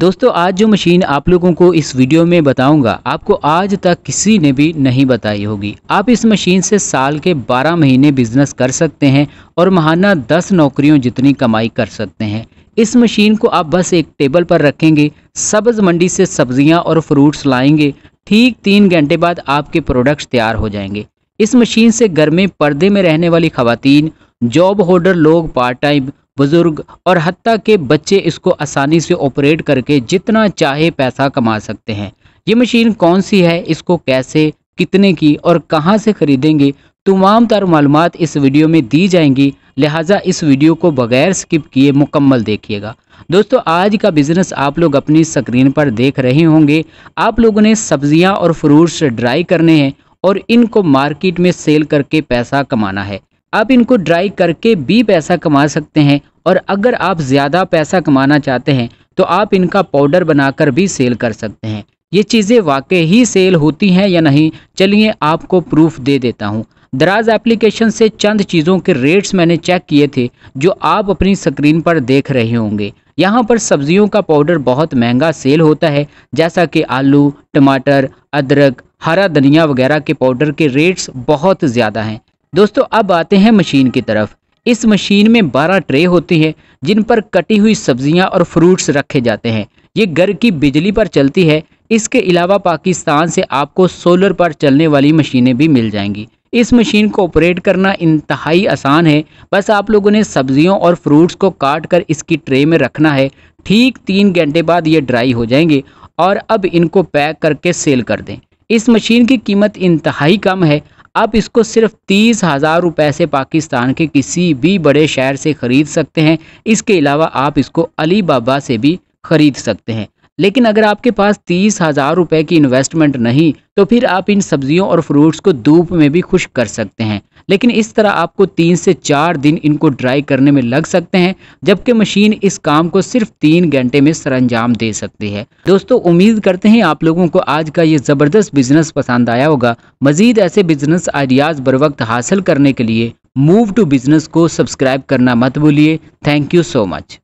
दोस्तों आज जो मशीन आप लोगों को इस वीडियो में बताऊंगा आपको आज तक किसी ने भी नहीं बताई होगी आप इस मशीन से साल के 12 महीने बिजनेस कर सकते हैं और महाना 10 नौकरियों जितनी कमाई कर सकते हैं इस मशीन को आप बस एक टेबल पर रखेंगे सब्ज मंडी से सब्जियां और फ्रूट्स लाएंगे ठीक तीन घंटे बाद आपके प्रोडक्ट्स तैयार हो जाएंगे इस मशीन से घर में पर्दे में रहने वाली खातन जॉब होल्डर लोग पार्ट टाइम बुज़ुर्ग और हती के बच्चे इसको आसानी से ऑपरेट करके जितना चाहे पैसा कमा सकते हैं ये मशीन कौन सी है इसको कैसे कितने की और कहाँ से ख़रीदेंगे तमाम तर मालूम इस वीडियो में दी जाएंगी लिहाजा इस वीडियो को बगैर स्किप किए मुकम्मल देखिएगा दोस्तों आज का बिज़नेस आप लोग अपनी स्क्रीन पर देख रहे होंगे आप लोगों ने सब्जियां और फ्रूट्स ड्राई करने हैं और इनको मार्केट में सेल करके पैसा कमाना है आप इनको ड्राई करके भी पैसा कमा सकते हैं और अगर आप ज़्यादा पैसा कमाना चाहते हैं तो आप इनका पाउडर बनाकर भी सेल कर सकते हैं ये चीज़ें वाकई ही सेल होती हैं या नहीं चलिए आपको प्रूफ दे देता हूँ दराज एप्लीकेशन से चंद चीज़ों के रेट्स मैंने चेक किए थे जो आप अपनी स्क्रीन पर देख रहे होंगे यहाँ पर सब्जियों का पाउडर बहुत महंगा सेल होता है जैसा कि आलू टमाटर अदरक हरा धनिया वगैरह के पाउडर के रेट्स बहुत ज़्यादा हैं दोस्तों अब आते हैं मशीन की तरफ इस मशीन में 12 ट्रे होती है जिन पर कटी हुई सब्जियां और फ्रूट्स रखे जाते हैं ये घर की बिजली पर चलती है इसके अलावा पाकिस्तान से आपको सोलर पर चलने वाली मशीनें भी मिल जाएंगी इस मशीन को ऑपरेट करना इंतहाई आसान है बस आप लोगों ने सब्जियों और फ्रूट्स को काट कर इसकी ट्रे में रखना है ठीक तीन घंटे बाद ये ड्राई हो जाएंगे और अब इनको पैक करके सेल कर दें इस मशीन की कीमत इंतहाई कम है आप इसको सिर्फ तीस हज़ार रुपये से पाकिस्तान के किसी भी बड़े शहर से ख़रीद सकते हैं इसके अलावा आप इसको अली बाबा से भी ख़रीद सकते हैं लेकिन अगर आपके पास तीस हज़ार रुपए की इन्वेस्टमेंट नहीं तो फिर आप इन सब्जियों और फ्रूट्स को धूप में भी खुश कर सकते हैं लेकिन इस तरह आपको तीन से चार दिन इनको ड्राई करने में लग सकते हैं जबकि मशीन इस काम को सिर्फ तीन घंटे में सरंजाम दे सकती है दोस्तों उम्मीद करते हैं आप लोगों को आज का ये ज़बरदस्त बिजनेस पसंद आया होगा मजीद ऐसे बिजनेस आइडियाज़ बर वक्त हासिल करने के लिए मूव टू बिजनेस को सब्सक्राइब करना मत भूलिए थैंक यू सो मच